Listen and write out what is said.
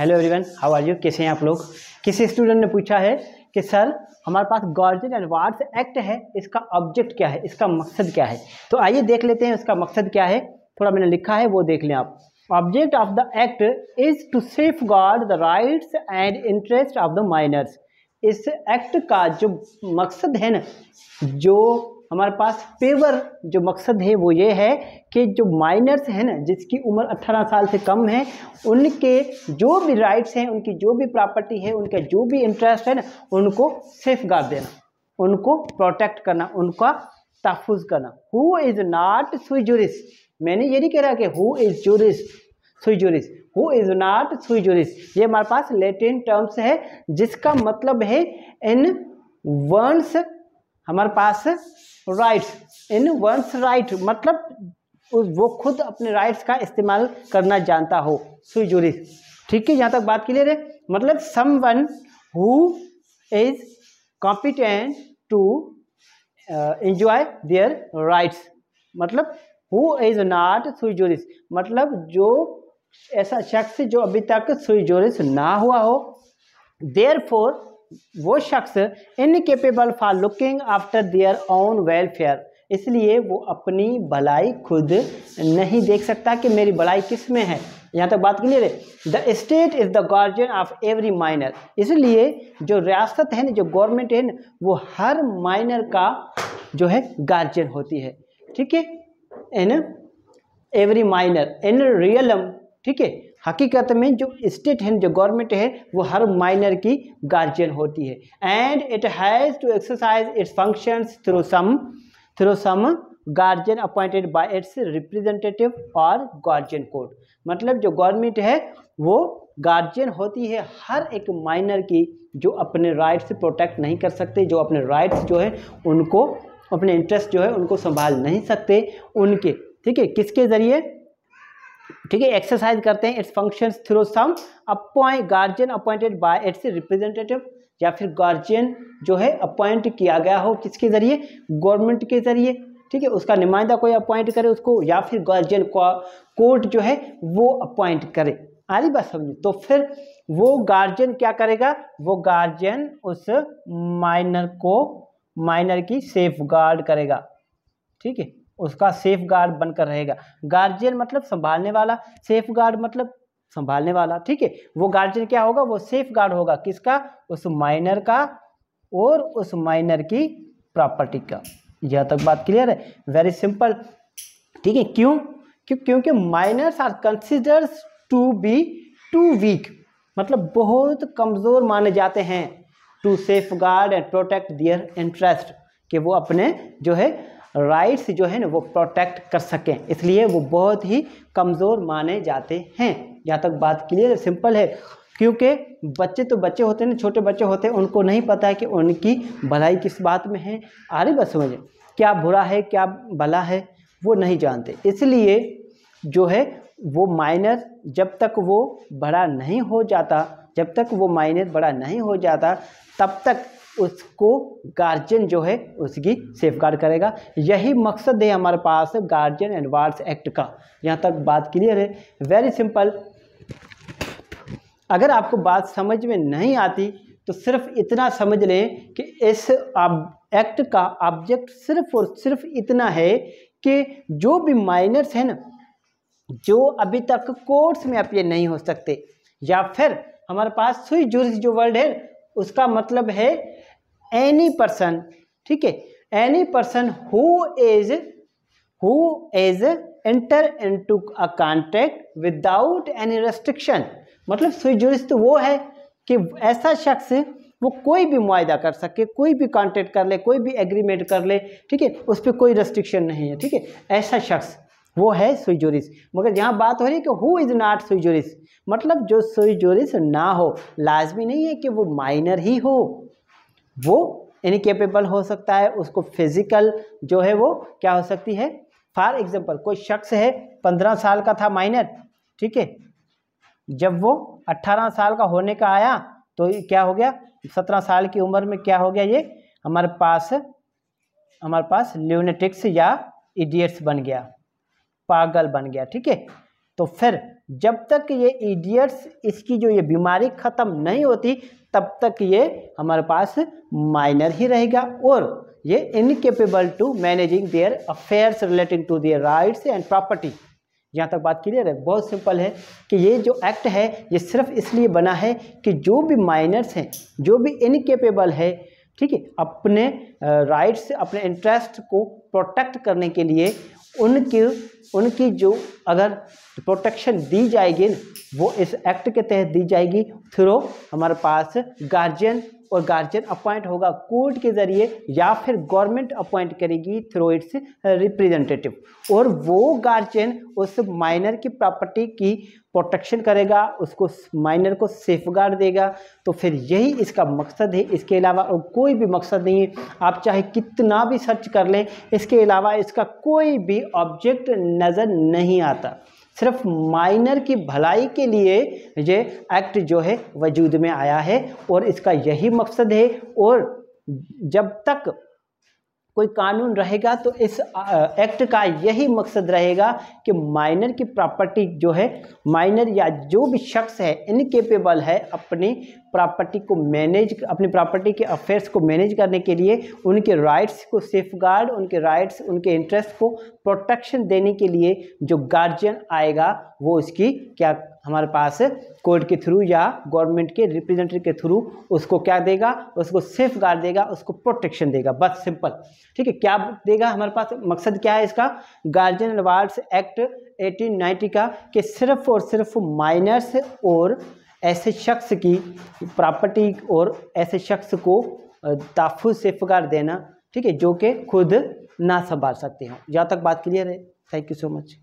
hello everyone how are you कैसे हैं आप लोग किसी स्टूडेंट ने पूछा है कि सर हमारे पास गार्जियन एडवार्स एक्ट है इसका ऑब्जेक्ट क्या है इसका मकसद क्या है तो आइए देख लेते हैं इसका मकसद क्या है थोड़ा मैंने लिखा है वो देख लें आप object of the act is to safeguard the rights and interest of the minors इस एक्ट का जो मकसद है ना जो हमारे पास पेवर जो मकसद है वो ये है कि जो माइनर्स हैं ना जिसकी उम्र 18 साल से कम है उनके जो भी राइट्स हैं उनकी जो भी प्रॉपर्टी है उनके जो भी इंटरेस्ट है ना उनको सेफ देना उनको प्रोटेक्ट करना उनका तहफुज करना हु इज़ नॉट सुई जुरिस मैंने ये नहीं कह रहा कि who is juris juris who is not sui juris ये हमारे पास लेटिन टर्म्स है जिसका मतलब है इन वर्ड्स हमारे पास राइट्स इन वंस राइट मतलब वो खुद अपने राइट्स का इस्तेमाल करना जानता हो सुजुरी ठीक है यहाँ तक बात क्लियर है मतलब someone who is competent to enjoy their rights मतलब हु इज नॉट सुजुरिस मतलब जो ऐसा शख्स जो अभी तक सुजुरिस ना हुआ हो देयर फोर वो शख्स incapable for looking after their own welfare इसलिए वो अपनी भलाई खुद नहीं देख सकता कि मेरी भलाई किस में है यहाँ तक बात क्लियर है the state is the guardian of every minor इसलिए जो रियासत है ना जो गवर्नमेंट है ना वो हर माइनर का जो है गार्जियन होती है ठीक है in every minor in realm ठीक है हकीकत में जो स्टेट है मतलब जो गवर्नमेंट है वो हर माइनर की गार्जियन होती है and it has to exercise its functions through some through some guardian appointed by its representative और गार्जियन कोर्ट मतलब जो गवर्नमेंट है वो गार्जियन होती है हर एक माइनर की जो अपने राइट्स प्रोटेक्ट नहीं कर सकते जो अपने राइट्स जो है उनको अपने इंटरेस्ट जो है उनको संभाल नहीं सकते उनके ठीक है किसके ज़रिए ठीक है एक्सरसाइज करते हैं its function through some appoint guardian appointed by its representative या फिर गार्जियन जो है अपॉइंट किया गया हो किसके ज़रिए गवर्नमेंट के ज़रिए ठीक है उसका नुमाइंदा कोई अपॉइंट करे उसको या फिर गार्जियन कोर्ट जो है वो अपॉइंट करे आ रही बात समझ तो फिर वो गार्जियन क्या करेगा वो गार्जियन उस माइनर को माइनर की सेफ गार्ड करेगा ठीक है उसका सेफ गार्ड बनकर रहेगा गार्जियन मतलब संभालने वाला सेफ गार्ड मतलब संभालने वाला ठीक है वो गार्जियन क्या होगा वो सेफ गार्ड होगा किसका उस माइनर का और उस माइनर की प्रॉपर्टी का यह तक बात क्लियर है वेरी सिंपल ठीक है क्यों क्यों क्योंकि minors are considers to be too weak मतलब बहुत कमज़ोर माने जाते हैं to safeguard and protect their interest कि वो अपने जो है राइट्स जो है ना वो प्रोटेक्ट कर सकें इसलिए वो बहुत ही कमज़ोर माने जाते हैं यहाँ तक बात क्लियर सिंपल है क्योंकि बच्चे तो बच्चे होते हैं छोटे बच्चे होते हैं उनको नहीं पता है कि उनकी भलाई किस बात में है आ रही बस समझे क्या बुरा है क्या भला है वो नहीं जानते इसलिए जो है वो माइनर जब तक वो बड़ा नहीं हो जाता जब तक वो माइनर बड़ा नहीं हो जाता तब तक उसको गार्जियन जो है उसकी सेफ गार्ड करेगा यही मकसद है हमारे पास गार्जियन वार्ड्स एक्ट का यहाँ तक बात क्लियर है वेरी सिंपल अगर आपको बात समझ में नहीं आती तो सिर्फ इतना समझ लें कि इस एक्ट का ऑब्जेक्ट सिर्फ और सिर्फ इतना है कि जो भी माइनर्स हैं ना जो अभी तक कोर्ट्स में अपीयर नहीं हो सकते या फिर हमारे पास सुई जूरिस जो वर्ल्ड है उसका मतलब है एनी पर्सन ठीक है any person who is who is enter into a contract without any restriction मतलब सुजुरिस्त तो वो है कि ऐसा शख्स वो कोई भी मुआदा कर सके कोई भी कॉन्ट्रैक्ट कर ले कोई भी एग्रीमेंट कर ले ठीक है उस पर कोई रेस्ट्रिक्शन नहीं है ठीक है ऐसा शख्स वो है सुइजोरिस मगर यहाँ बात हो रही है कि हु इज़ नॉट सुइजोरिस मतलब जो सुइजोरिस ना हो लाजमी नहीं है कि वो माइनर ही हो वो इनकेपेबल हो सकता है उसको फिजिकल जो है वो क्या हो सकती है फॉर एग्जाम्पल कोई शख्स है पंद्रह साल का था माइनर ठीक है जब वो अट्ठारह साल का होने का आया तो क्या हो गया सत्रह साल की उम्र में क्या हो गया ये हमारे पास हमारे पास ल्यूनेटिक्स या इडियट्स बन गया पागल बन गया ठीक है तो फिर जब तक ये इडियट्स इसकी जो ये बीमारी ख़त्म नहीं होती तब तक ये हमारे पास माइनर ही रहेगा और ये incapable to managing their affairs relating to their rights and property यहाँ तक बात क्लियर है बहुत सिंपल है कि ये जो एक्ट है ये सिर्फ इसलिए बना है कि जो भी माइनर्स हैं जो भी इनकेपेबल है ठीक है अपने राइट्स अपने इंटरेस्ट को प्रोटेक्ट करने के लिए उनके उनकी जो अगर प्रोटेक्शन दी जाएगी वो इस एक्ट के तहत दी जाएगी थ्रू हमारे पास गार्जियन और गार्जियन अपॉइंट होगा कोर्ट के ज़रिए या फिर गवर्नमेंट अपॉइंट करेगी थ्रू इट्स रिप्रेजेंटेटिव और वो गार्जियन उस माइनर की प्रॉपर्टी की प्रोटेक्शन करेगा उसको माइनर को सेफ गार्ड देगा तो फिर यही इसका मकसद है इसके अलावा और कोई भी मकसद नहीं है आप चाहे कितना भी सर्च कर लें इसके अलावा इसका कोई भी ऑब्जेक्ट नज़र नहीं आता सिर्फ माइनर की भलाई के लिए ये एक्ट जो है वजूद में आया है और इसका यही मकसद है और जब तक कोई कानून रहेगा तो इस एक्ट का यही मकसद रहेगा कि माइनर की प्रॉपर्टी जो है माइनर या जो भी शख्स है इनकेपेबल है अपनी प्रॉपर्टी को मैनेज अपनी प्रॉपर्टी के अफेयर्स को मैनेज करने के लिए उनके राइट्स को सेफ गार्ड उनके राइट्स उनके इंटरेस्ट को प्रोटेक्शन देने के लिए जो गार्जियन आएगा वो उसकी क्या हमारे पास कोर्ट के थ्रू या गवर्नमेंट के रिप्रेजेंटेटिव के थ्रू उसको क्या देगा उसको सेफ गार्ड देगा उसको प्रोटेक्शन देगा बस सिंपल ठीक है क्या देगा हमारे पास मकसद क्या है इसका गार्जियन अवार्ड्स एक्ट 1890 का कि सिर्फ और सिर्फ माइनर्स और ऐसे शख्स की प्रॉपर्टी और ऐसे शख्स को ताफु से फुकार देना ठीक है जो कि खुद ना संभाल सकते हो यहाँ तक बात क्लियर है थैंक यू सो मच